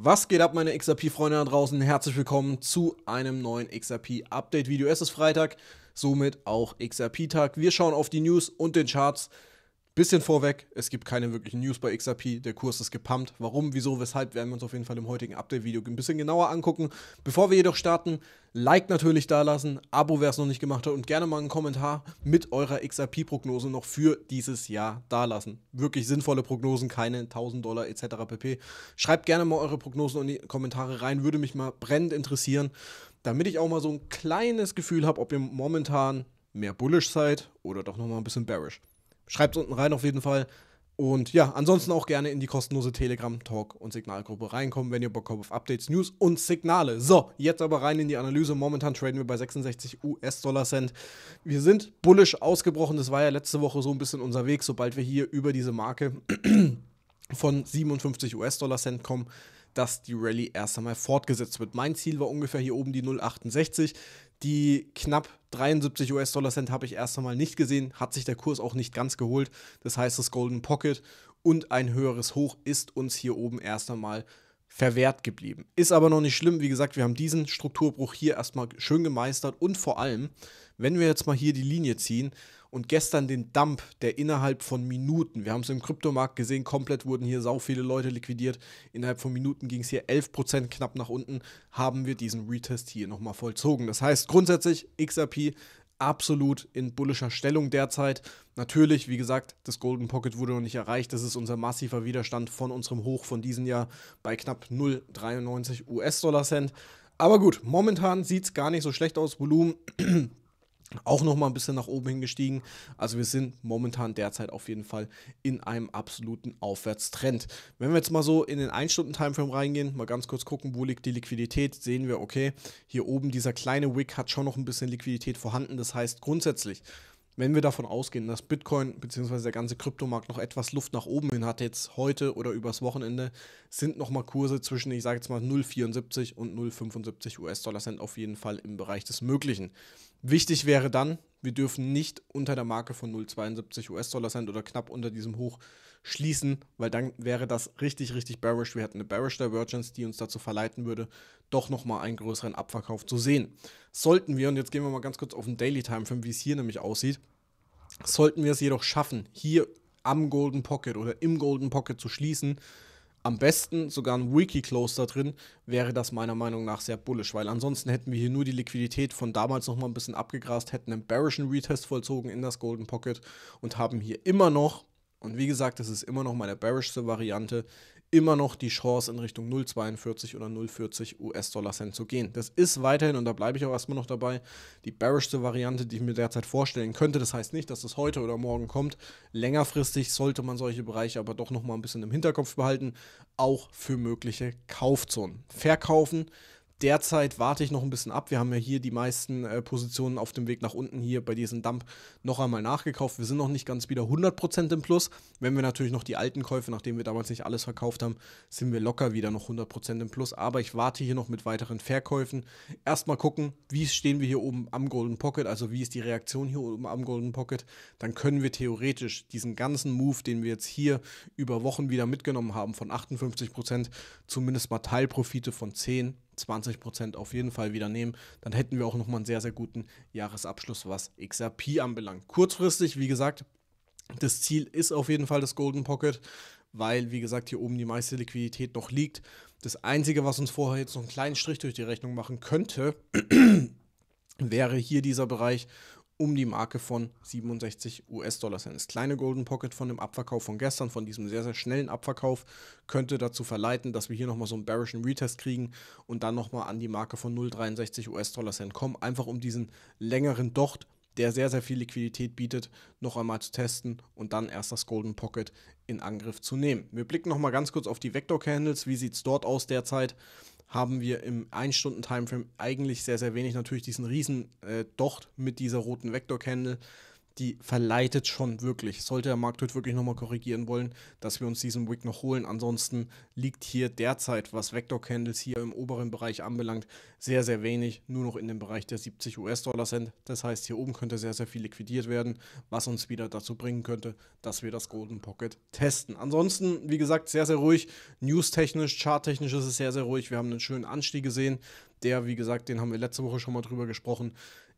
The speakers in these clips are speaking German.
Was geht ab, meine XRP-Freunde da draußen? Herzlich willkommen zu einem neuen XRP-Update-Video. Es ist Freitag, somit auch XRP-Tag. Wir schauen auf die News und den Charts Bisschen vorweg, es gibt keine wirklichen News bei XRP, der Kurs ist gepumpt. Warum, wieso, weshalb, werden wir uns auf jeden Fall im heutigen Update-Video ein bisschen genauer angucken. Bevor wir jedoch starten, Like natürlich da lassen, Abo, wer es noch nicht gemacht hat und gerne mal einen Kommentar mit eurer XRP-Prognose noch für dieses Jahr da lassen. Wirklich sinnvolle Prognosen, keine 1000 Dollar etc. pp. Schreibt gerne mal eure Prognosen in die Kommentare rein, würde mich mal brennend interessieren, damit ich auch mal so ein kleines Gefühl habe, ob ihr momentan mehr bullish seid oder doch nochmal ein bisschen bearish. Schreibt es unten rein auf jeden Fall. Und ja, ansonsten auch gerne in die kostenlose Telegram, Talk und Signalgruppe reinkommen, wenn ihr Bock habt auf Updates, News und Signale. So, jetzt aber rein in die Analyse. Momentan traden wir bei 66 US-Dollar-Cent. Wir sind bullisch ausgebrochen. Das war ja letzte Woche so ein bisschen unser Weg. Sobald wir hier über diese Marke von 57 US-Dollar-Cent kommen, dass die Rallye erst einmal fortgesetzt wird. Mein Ziel war ungefähr hier oben die 0,68. Die knapp 73 US-Dollar Cent habe ich erst einmal nicht gesehen, hat sich der Kurs auch nicht ganz geholt. Das heißt, das Golden Pocket und ein höheres Hoch ist uns hier oben erst einmal verwehrt geblieben. Ist aber noch nicht schlimm. Wie gesagt, wir haben diesen Strukturbruch hier erstmal schön gemeistert und vor allem, wenn wir jetzt mal hier die Linie ziehen, und gestern den Dump, der innerhalb von Minuten, wir haben es im Kryptomarkt gesehen, komplett wurden hier sau viele Leute liquidiert. Innerhalb von Minuten ging es hier 11% knapp nach unten, haben wir diesen Retest hier nochmal vollzogen. Das heißt grundsätzlich XRP absolut in bullischer Stellung derzeit. Natürlich, wie gesagt, das Golden Pocket wurde noch nicht erreicht. Das ist unser massiver Widerstand von unserem Hoch von diesem Jahr bei knapp 0,93 US-Dollar-Cent. Aber gut, momentan sieht es gar nicht so schlecht aus. Volumen auch noch mal ein bisschen nach oben hingestiegen. Also wir sind momentan derzeit auf jeden Fall in einem absoluten Aufwärtstrend. Wenn wir jetzt mal so in den 1 Stunden Timeframe reingehen, mal ganz kurz gucken, wo liegt die Liquidität, sehen wir okay, hier oben dieser kleine Wick hat schon noch ein bisschen Liquidität vorhanden, das heißt grundsätzlich wenn wir davon ausgehen, dass Bitcoin bzw. der ganze Kryptomarkt noch etwas Luft nach oben hin hat, jetzt heute oder übers Wochenende, sind nochmal Kurse zwischen, ich sage jetzt mal 0,74 und 0,75 US-Dollar Cent auf jeden Fall im Bereich des Möglichen. Wichtig wäre dann, wir dürfen nicht unter der Marke von 0,72 US-Dollar Cent oder knapp unter diesem Hoch schließen, weil dann wäre das richtig, richtig bearish. Wir hätten eine bearish Divergence, die uns dazu verleiten würde, doch nochmal einen größeren Abverkauf zu sehen. Sollten wir, und jetzt gehen wir mal ganz kurz auf den Daily Time Frame, wie es hier nämlich aussieht, sollten wir es jedoch schaffen, hier am Golden Pocket oder im Golden Pocket zu schließen, am besten sogar ein Wiki-Close da drin, wäre das meiner Meinung nach sehr bullish, weil ansonsten hätten wir hier nur die Liquidität von damals nochmal ein bisschen abgegrast, hätten einen bearischen Retest vollzogen in das Golden Pocket und haben hier immer noch, und wie gesagt, das ist immer noch meine bearishste Variante, immer noch die Chance, in Richtung 0,42 oder 0,40 US-Dollar Cent zu gehen. Das ist weiterhin, und da bleibe ich auch erstmal noch dabei, die bearishste Variante, die ich mir derzeit vorstellen könnte. Das heißt nicht, dass es das heute oder morgen kommt. Längerfristig sollte man solche Bereiche aber doch nochmal ein bisschen im Hinterkopf behalten, auch für mögliche Kaufzonen. Verkaufen derzeit warte ich noch ein bisschen ab. Wir haben ja hier die meisten äh, Positionen auf dem Weg nach unten hier bei diesem Dump noch einmal nachgekauft. Wir sind noch nicht ganz wieder 100% im Plus. Wenn wir natürlich noch die alten Käufe, nachdem wir damals nicht alles verkauft haben, sind wir locker wieder noch 100% im Plus. Aber ich warte hier noch mit weiteren Verkäufen. Erstmal gucken, wie stehen wir hier oben am Golden Pocket, also wie ist die Reaktion hier oben am Golden Pocket. Dann können wir theoretisch diesen ganzen Move, den wir jetzt hier über Wochen wieder mitgenommen haben, von 58% zumindest mal Teilprofite von 10 20 Prozent auf jeden Fall wieder nehmen. Dann hätten wir auch nochmal einen sehr, sehr guten Jahresabschluss, was XRP anbelangt. Kurzfristig, wie gesagt, das Ziel ist auf jeden Fall das Golden Pocket, weil, wie gesagt, hier oben die meiste Liquidität noch liegt. Das Einzige, was uns vorher jetzt noch einen kleinen Strich durch die Rechnung machen könnte, wäre hier dieser Bereich um die Marke von 67 US-Dollar Cent. Das kleine Golden Pocket von dem Abverkauf von gestern, von diesem sehr, sehr schnellen Abverkauf, könnte dazu verleiten, dass wir hier nochmal so einen bearischen Retest kriegen und dann nochmal an die Marke von 0,63 US-Dollar Cent kommen, einfach um diesen längeren Docht, der sehr, sehr viel Liquidität bietet, noch einmal zu testen und dann erst das Golden Pocket in Angriff zu nehmen. Wir blicken nochmal ganz kurz auf die Vector Candles, wie sieht es dort aus derzeit? haben wir im 1-Stunden-Timeframe eigentlich sehr, sehr wenig. Natürlich diesen riesen äh, Docht mit dieser roten Vektor-Candle, die verleitet schon wirklich. Sollte der Markt heute wirklich nochmal korrigieren wollen, dass wir uns diesen Wick noch holen. Ansonsten liegt hier derzeit, was Vector Candles hier im oberen Bereich anbelangt, sehr, sehr wenig. Nur noch in dem Bereich der 70 US-Dollar Cent. Das heißt, hier oben könnte sehr, sehr viel liquidiert werden, was uns wieder dazu bringen könnte, dass wir das Golden Pocket testen. Ansonsten, wie gesagt, sehr, sehr ruhig. News-technisch, chart-technisch ist es sehr, sehr ruhig. Wir haben einen schönen Anstieg gesehen. Der, wie gesagt, den haben wir letzte Woche schon mal drüber gesprochen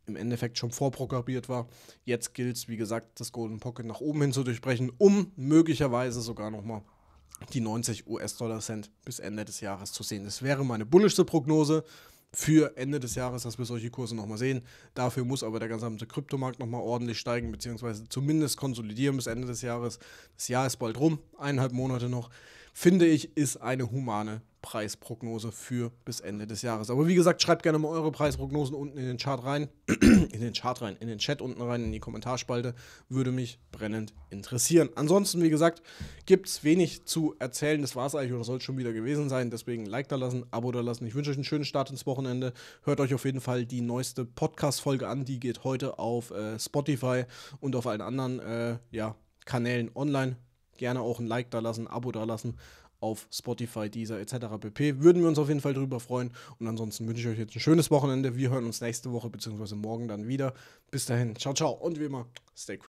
im Endeffekt schon vorprogrammiert war. Jetzt gilt es, wie gesagt, das Golden Pocket nach oben hin zu durchbrechen, um möglicherweise sogar nochmal die 90 US-Dollar-Cent bis Ende des Jahres zu sehen. Das wäre meine bullischste Prognose für Ende des Jahres, dass wir solche Kurse nochmal sehen. Dafür muss aber der gesamte Kryptomarkt nochmal ordentlich steigen, beziehungsweise zumindest konsolidieren bis Ende des Jahres. Das Jahr ist bald rum, eineinhalb Monate noch. Finde ich, ist eine humane Preisprognose für bis Ende des Jahres. Aber wie gesagt, schreibt gerne mal eure Preisprognosen unten in den Chat rein, in den Chart rein, in den Chat unten rein, in die Kommentarspalte. Würde mich brennend interessieren. Ansonsten, wie gesagt, gibt es wenig zu erzählen. Das war es eigentlich oder soll es schon wieder gewesen sein. Deswegen Like da lassen, Abo da lassen. Ich wünsche euch einen schönen Start ins Wochenende. Hört euch auf jeden Fall die neueste Podcast-Folge an. Die geht heute auf äh, Spotify und auf allen anderen äh, ja, Kanälen online. Gerne auch ein Like da lassen, ein Abo da lassen auf Spotify, Deezer etc. pp. Würden wir uns auf jeden Fall drüber freuen. Und ansonsten wünsche ich euch jetzt ein schönes Wochenende. Wir hören uns nächste Woche bzw. morgen dann wieder. Bis dahin, ciao, ciao und wie immer, stay cool.